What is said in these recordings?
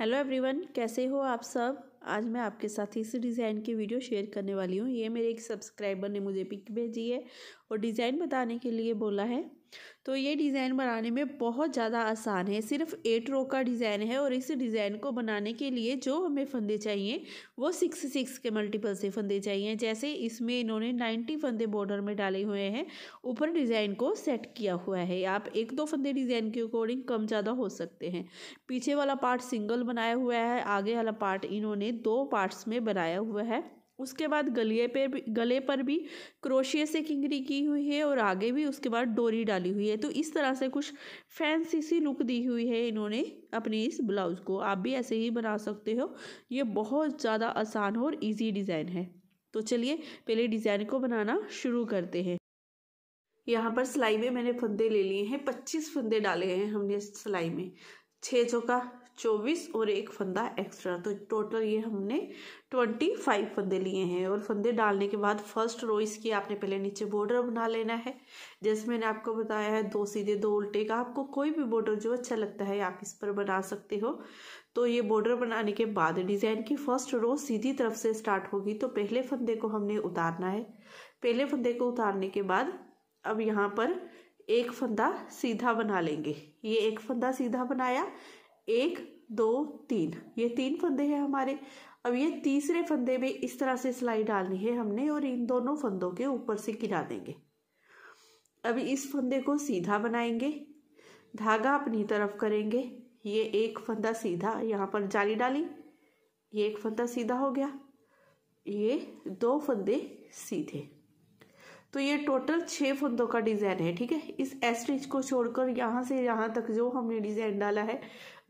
hello everyone कैसे हो आप सब आज मैं आपके साथ इस डिज़ाइन की वीडियो शेयर करने वाली हूँ ये मेरे एक सब्सक्राइबर ने मुझे पिक भेजी है और डिज़ाइन बताने के लिए बोला है तो ये डिज़ाइन बनाने में बहुत ज़्यादा आसान है सिर्फ एट रो का डिज़ाइन है और इस डिज़ाइन को बनाने के लिए जो हमें फंदे चाहिए वो सिक्स सिक्स के मल्टीपल से फंदे चाहिए जैसे इसमें इन्होंने नाइन्टी फंदे बॉर्डर में डाले हुए हैं ऊपर डिज़ाइन को सेट किया हुआ है आप एक दो फंदे डिज़ाइन के अकॉर्डिंग कम ज़्यादा हो सकते हैं पीछे वाला पार्ट सिंगल बनाया हुआ है आगे वाला पार्ट इन्होंने दो पार्ट्स में बनाया हुआ है उसके बाद गले पे भी गले पर भी क्रोशिए से किंगरी की हुई है और आगे भी उसके बाद डोरी डाली हुई है तो इस तरह से कुछ फैंसी सी लुक दी हुई है इन्होंने अपनी इस ब्लाउज़ को आप भी ऐसे ही बना सकते हो ये बहुत ज़्यादा आसान और इजी डिज़ाइन है तो चलिए पहले डिज़ाइन को बनाना शुरू करते हैं यहाँ पर सिलाई में मैंने फंदे ले लिए हैं पच्चीस फंदे डाले हैं हमने सिलाई में छः चौका चौबीस और एक फंदा एक्स्ट्रा तो टोटल ये हमने ट्वेंटी फाइव फंदे लिए हैं और फंदे डालने के बाद फर्स्ट रो इसकी आपने पहले नीचे बॉर्डर बना लेना है जैसे मैंने आपको बताया है दो सीधे दो उल्टे का आपको कोई भी बॉर्डर जो अच्छा लगता है आप इस पर बना सकते हो तो ये बॉर्डर बनाने के बाद डिज़ाइन की फर्स्ट रो सीधी तरफ से स्टार्ट होगी तो पहले फंदे को हमने उतारना है पहले फंदे को उतारने के बाद अब यहाँ पर एक फंदा सीधा बना लेंगे ये एक फंदा सीधा बनाया एक दो तीन ये तीन फंदे हैं हमारे अब ये तीसरे फंदे में इस तरह से सिलाई डालनी है हमने और इन दोनों फंदों के ऊपर से गिरा देंगे अभी इस फंदे को सीधा बनाएंगे धागा अपनी तरफ करेंगे ये एक फंदा सीधा यहाँ पर जाली डाली ये एक फंदा सीधा हो गया ये दो फंदे सीधे तो ये टोटल छः फंदों का डिज़ाइन है ठीक है इस एस्ट्रिच को छोड़कर यहाँ से यहाँ तक जो हमने डिज़ाइन डाला है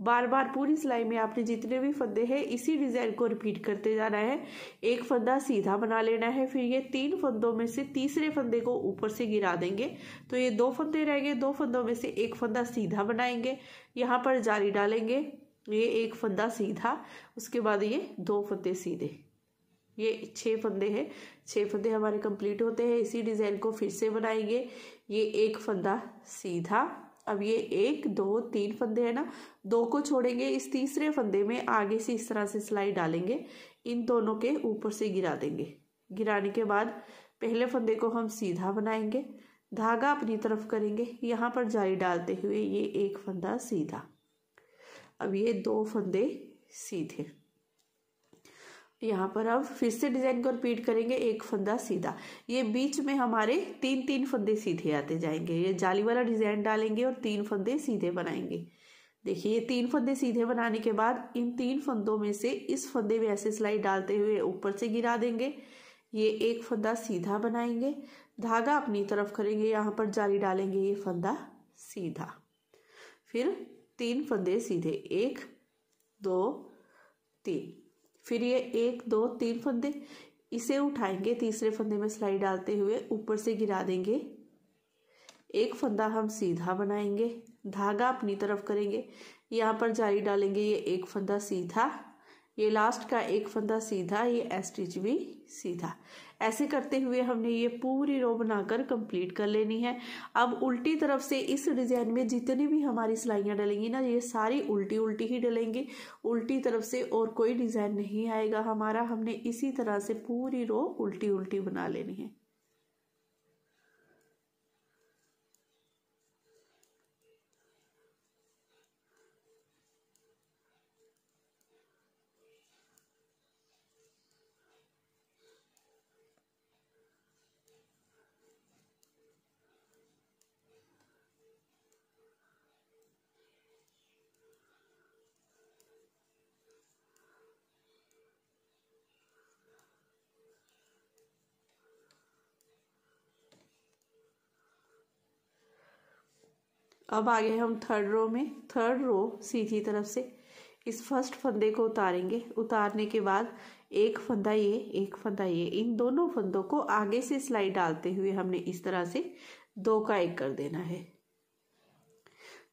बार बार पूरी सिलाई में आपने जितने भी फंदे हैं इसी डिज़ाइन को रिपीट करते जाना है एक फंदा सीधा बना लेना है फिर ये तीन फंदों में से तीसरे फंदे को ऊपर से गिरा देंगे तो ये दो फंदे रहेंगे दो फंदों में से एक फंदा सीधा बनाएंगे यहाँ पर जाली डालेंगे ये एक फंदा सीधा उसके बाद ये दो फंदे सीधे ये छः फंदे हैं छः फंदे हमारे कंप्लीट होते हैं इसी डिज़ाइन को फिर से बनाएंगे ये एक फंदा सीधा अब ये एक दो तीन फंदे हैं ना दो को छोड़ेंगे इस तीसरे फंदे में आगे से इस तरह से सिलाई डालेंगे इन दोनों के ऊपर से गिरा देंगे गिराने के बाद पहले फंदे को हम सीधा बनाएंगे धागा अपनी तरफ करेंगे यहाँ पर जाली डालते हुए ये एक फंदा सीधा अब ये दो फंदे सीधे तो यहाँ पर हम फिर से डिजाइन को रिपीट करेंगे एक फंदा सीधा ये बीच में हमारे तीन तीन फंदे सीधे आते जाएंगे ये जाली वाला डिजाइन डालेंगे और तीन फंदे सीधे बनाएंगे देखिए ये तीन फंदे सीधे बनाने के बाद इन तीन फंदों में से इस फंदे में ऐसे सिलाई डालते हुए ऊपर से गिरा देंगे ये एक फंदा सीधा बनाएंगे धागा अपनी तरफ करेंगे यहाँ पर जाली डालेंगे ये फंदा सीधा फिर तीन फंदे सीधे एक दो तीन फिर ये एक दो तीन फंदे इसे उठाएंगे तीसरे फंदे में सिलाई डालते हुए ऊपर से गिरा देंगे एक फंदा हम सीधा बनाएंगे धागा अपनी तरफ करेंगे यहाँ पर जारी डालेंगे ये एक फंदा सीधा ये लास्ट का एक फंदा सीधा ये एस्टिच स्टिच भी सीधा ऐसे करते हुए हमने ये पूरी रो बनाकर कंप्लीट कर लेनी है अब उल्टी तरफ से इस डिज़ाइन में जितनी भी हमारी सिलाइयाँ डलेंगी ना ये सारी उल्टी उल्टी ही डलेंगी उल्टी तरफ से और कोई डिज़ाइन नहीं आएगा हमारा हमने इसी तरह से पूरी रो उल्टी उल्टी बना लेनी है अब आ गए हम थर्ड रो में थर्ड रो सीधी तरफ से इस फर्स्ट फंदे को उतारेंगे उतारने के बाद एक फंदा ये एक फंदा ये इन दोनों फंदों को आगे से सिलाई डालते हुए हमने इस तरह से दो का एक कर देना है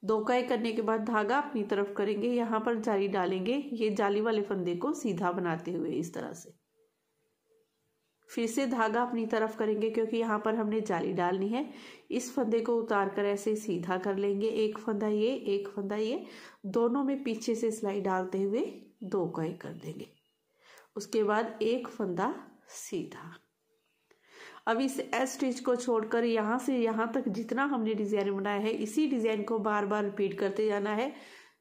दो का एक करने के बाद धागा अपनी तरफ करेंगे यहाँ पर जाली डालेंगे ये जाली वाले फंदे को सीधा बनाते हुए इस तरह से फिर से धागा अपनी तरफ करेंगे क्योंकि यहाँ पर हमने जाली डालनी है इस फंदे को उतार कर ऐसे सीधा कर लेंगे एक फंदा ये एक फंदा ये दोनों में पीछे से सिलाई डालते हुए दो एक कर देंगे उसके बाद एक फंदा सीधा अब इस एस स्टिच को छोड़कर यहाँ से यहाँ तक जितना हमने डिज़ाइन बनाया है इसी डिज़ाइन को बार बार रिपीट करते जाना है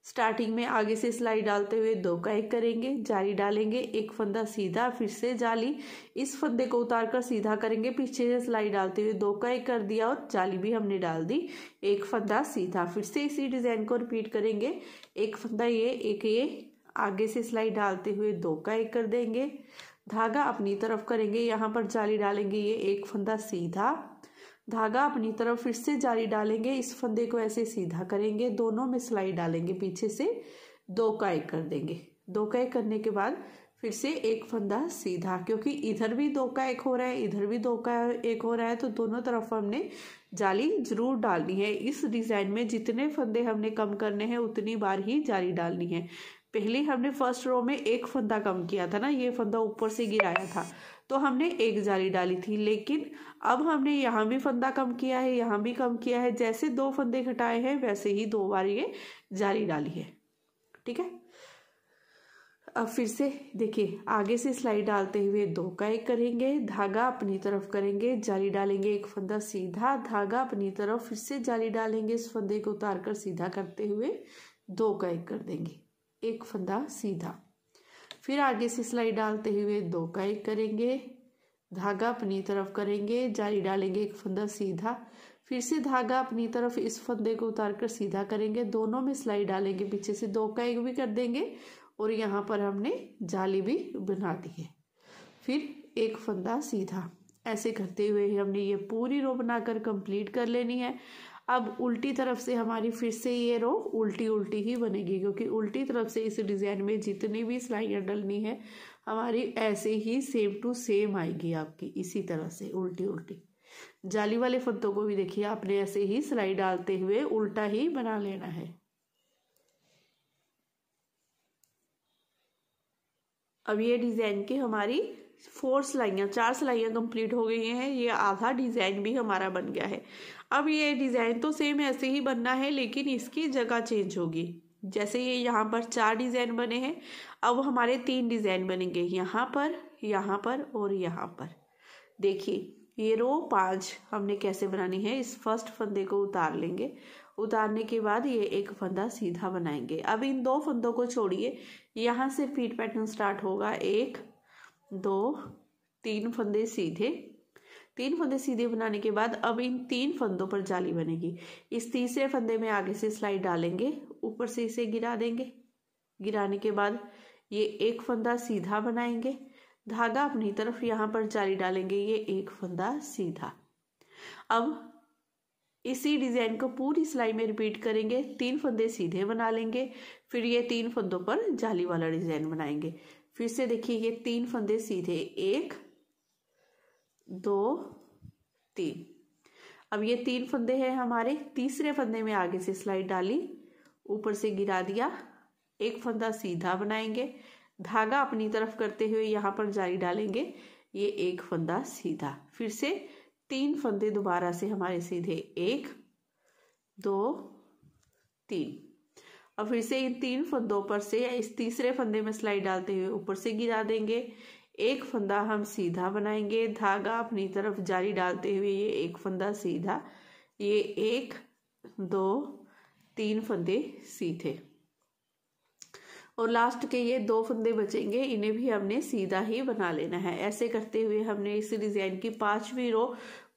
स्टार्टिंग में आगे से सिलाई डालते हुए दो का एक करेंगे जाली डालेंगे एक फंदा सीधा फिर से जाली इस फंदे को उतार कर सीधा करेंगे पीछे से सिलाई डालते हुए दो का एक कर दिया और जाली भी हमने डाल दी एक फंदा सीधा फिर से इसी डिज़ाइन को रिपीट करेंगे एक फंदा ये एक ये आगे से सिलाई डालते हुए दो का एक कर देंगे धागा अपनी तरफ करेंगे यहाँ पर जाली डालेंगे ये एक फंदा सीधा धागा अपनी तरफ फिर से जारी डालेंगे इस फंदे को ऐसे सीधा करेंगे दोनों में सिलाई डालेंगे पीछे से दो का एक कर देंगे दो का एक करने के बाद फिर से एक फंदा सीधा क्योंकि इधर भी दो का एक हो रहा है इधर भी दो का एक हो रहा है तो दोनों तरफ हमने जाली जरूर डालनी है इस डिज़ाइन में जितने फंदे हमने कम करने हैं उतनी बार ही जाली डालनी है पहले हमने फर्स्ट रो में एक फंदा कम किया था ना ये फंदा ऊपर से गिराया था तो हमने एक जाली डाली थी लेकिन अब हमने यहाँ भी फंदा कम किया है यहाँ भी कम किया है जैसे दो फंदे घटाए हैं वैसे ही दो बार ये जाली डाली है ठीक है अब फिर से देखिए आगे से स्लाइड डालते हुए दो का एक करेंगे धागा अपनी तरफ करेंगे जाली डालेंगे एक फंदा सीधा धागा अपनी तरफ फिर से जाली डालेंगे इस फंदे को उतार कर सीधा करते हुए दो का एक कर देंगे एक फंदा सीधा फिर आगे से सिलाई डालते हुए दो का एक करेंगे धागा अपनी तरफ करेंगे जारी डालेंगे एक फंदा सीधा फिर से धागा अपनी तरफ इस फंदे को उतार कर सीधा करेंगे दोनों में सिलाई डालेंगे पीछे से दो का एक भी कर देंगे और यहाँ पर हमने जाली भी बना दी है फिर एक फंदा सीधा ऐसे करते हुए हमने ये पूरी रो बनाकर कंप्लीट कर लेनी है अब उल्टी तरफ से हमारी फिर से ये रो उल्टी उल्टी ही बनेगी क्योंकि उल्टी तरफ से इस डिज़ाइन में जितनी भी सिलाइयाँ डलनी है हमारी ऐसे ही सेम टू सेम आएगी आपकी इसी तरह से उल्टी उल्टी जाली वाले फंतों को भी देखिए आपने ऐसे ही सिलाई डालते हुए उल्टा ही बना लेना है अब ये डिज़ाइन की हमारी फोर सिलाइयाँ चार सिलाइयाँ कंप्लीट हो गई हैं ये आधा डिज़ाइन भी हमारा बन गया है अब ये डिज़ाइन तो सेम ऐसे ही बनना है लेकिन इसकी जगह चेंज होगी जैसे ये यहाँ पर चार डिज़ाइन बने हैं अब हमारे तीन डिज़ाइन बनेंगे यहाँ पर यहाँ पर और यहाँ पर देखिए ये रो पाँच हमने कैसे बनानी है इस फर्स्ट फंदे को उतार लेंगे उतारने के बाद ये एक फंदा सीधा बनाएंगे अब इन दो फंदों को छोड़िए यहाँ से फीट पैटर्न स्टार्ट होगा एक दो तीन फंदे सीधे तीन फंदे सीधे बनाने के बाद अब इन तीन फंदों पर जाली बनेगी इस तीसरे फंदे में आगे से स्लाइड डालेंगे ऊपर से इसे गिरा देंगे गिराने के बाद ये एक फंदा सीधा बनाएंगे धागा अपनी तरफ यहाँ पर जाली डालेंगे ये एक फंदा सीधा अब इसी डिजाइन को पूरी सिलाई में रिपीट करेंगे तीन फंदे सीधे बना लेंगे फिर ये तीन फंदों पर जाली वाला डिजाइन बनाएंगे फिर से देखिए ये तीन फंदे सीधे एक दो तीन अब ये तीन फंदे हैं हमारे तीसरे फंदे में आगे से स्लाइड डाली ऊपर से गिरा दिया एक फंदा सीधा बनाएंगे धागा अपनी तरफ करते हुए यहां पर जारी डालेंगे ये एक फंदा सीधा फिर से तीन फंदे दोबारा से हमारे सीधे एक दो तीन और फिर से इन तीन फंदों पर से या इस तीसरे फंदे में सिलाई डालते हुए ऊपर से गिरा देंगे एक फंदा हम सीधा बनाएंगे धागा अपनी तरफ जारी डालते हुए ये एक फंदा सीधा ये एक दो तीन फंदे सीधे और लास्ट के ये दो फंदे बचेंगे इन्हें भी हमने सीधा ही बना लेना है ऐसे करते हुए हमने इस डिज़ाइन की पांचवी रो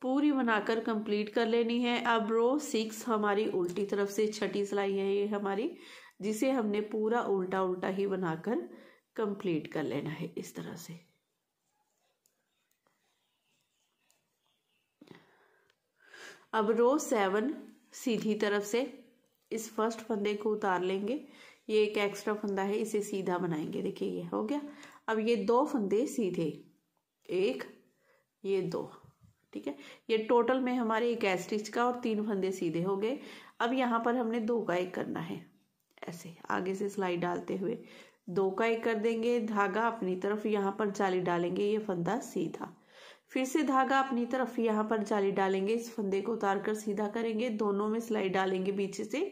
पूरी बनाकर कंप्लीट कर लेनी है अब रो सिक्स हमारी उल्टी तरफ से छठी सिलाई है ये हमारी जिसे हमने पूरा उल्टा उल्टा ही बनाकर कंप्लीट कर लेना है इस तरह से अब रो सेवन सीधी तरफ से इस फर्स्ट फंदे को उतार लेंगे ये एक एक्स्ट्रा फंदा है इसे सीधा बनाएंगे देखिए ये हो गया अब ये दो फंदे सीधे एक ये दो ठीक है ये टोटल में हमारे एक एस्टिच का और तीन फंदे सीधे हो गए अब यहाँ पर हमने दो का एक करना है ऐसे आगे से सिलाई डालते हुए दो का एक कर देंगे धागा अपनी तरफ यहाँ पर जाली डालेंगे ये फंदा सीधा फिर से धागा अपनी तरफ यहाँ पर जाली डालेंगे इस फंदे को उतार कर सीधा करेंगे दोनों में सिलाई डालेंगे पीछे से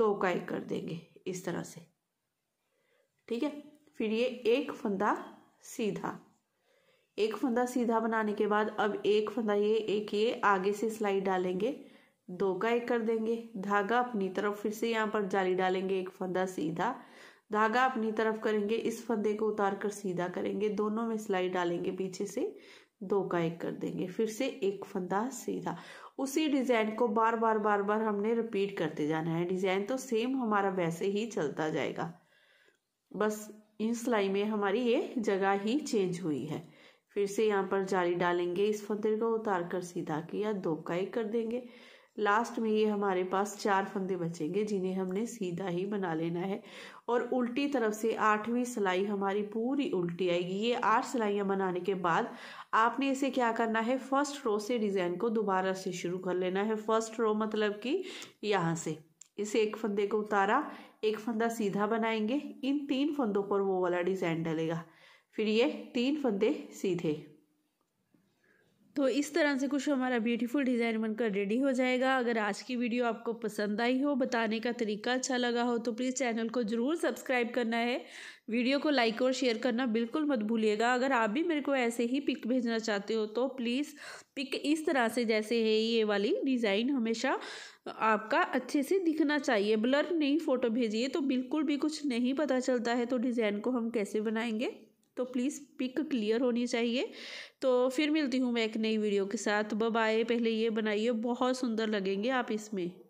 दो का एक कर देंगे इस तरह से ठीक है फिर ये एक फंदा सीधा एक फंदा सीधा बनाने के बाद अब एक फंदा ये एक ये आगे से सिलाई डालेंगे दो का एक कर देंगे धागा अपनी तरफ फिर से यहाँ पर जाली डालेंगे एक फंदा सीधा धागा अपनी तरफ करेंगे इस फंदे को उतार कर सीधा करेंगे दोनों में सिलाई डालेंगे पीछे से दो का एक कर देंगे फिर से एक फंदा सीधा उसी डिज़ाइन को बार बार बार बार हमने रिपीट करते जाना है डिज़ाइन तो सेम हमारा वैसे ही चलता जाएगा बस इन सिलाई में हमारी ये जगह ही चेंज हुई है फिर से यहाँ पर जाली डालेंगे इस फंदे को उतार कर सीधा किया दो का एक कर देंगे लास्ट में ये हमारे पास चार फंदे बचेंगे जिन्हें हमने सीधा ही बना लेना है और उल्टी तरफ से आठवीं सिलाई हमारी पूरी उल्टी आएगी ये आठ सिलाइयाँ बनाने के बाद आपने इसे क्या करना है फर्स्ट रो से डिज़ाइन को दोबारा से शुरू कर लेना है फर्स्ट रो मतलब कि यहाँ से इसे एक फंदे को उतारा एक फंदा सीधा बनाएंगे इन तीन फंदों पर वो वाला डिज़ाइन डलेगा फिर ये तीन फंदे सीधे तो इस तरह से कुछ हमारा ब्यूटीफुल डिज़ाइन बनकर रेडी हो जाएगा अगर आज की वीडियो आपको पसंद आई हो बताने का तरीका अच्छा लगा हो तो प्लीज़ चैनल को ज़रूर सब्सक्राइब करना है वीडियो को लाइक और शेयर करना बिल्कुल मत भूलिएगा अगर आप भी मेरे को ऐसे ही पिक भेजना चाहते हो तो प्लीज़ पिक इस तरह से जैसे है ये वाली डिज़ाइन हमेशा आपका अच्छे से दिखना चाहिए ब्लर नहीं फ़ोटो भेजिए तो बिल्कुल भी कुछ नहीं पता चलता है तो डिज़ाइन को हम कैसे बनाएंगे तो प्लीज़ पिक क्लियर होनी चाहिए तो फिर मिलती हूँ मैं एक नई वीडियो के साथ बब आए पहले ये बनाइए बहुत सुंदर लगेंगे आप इसमें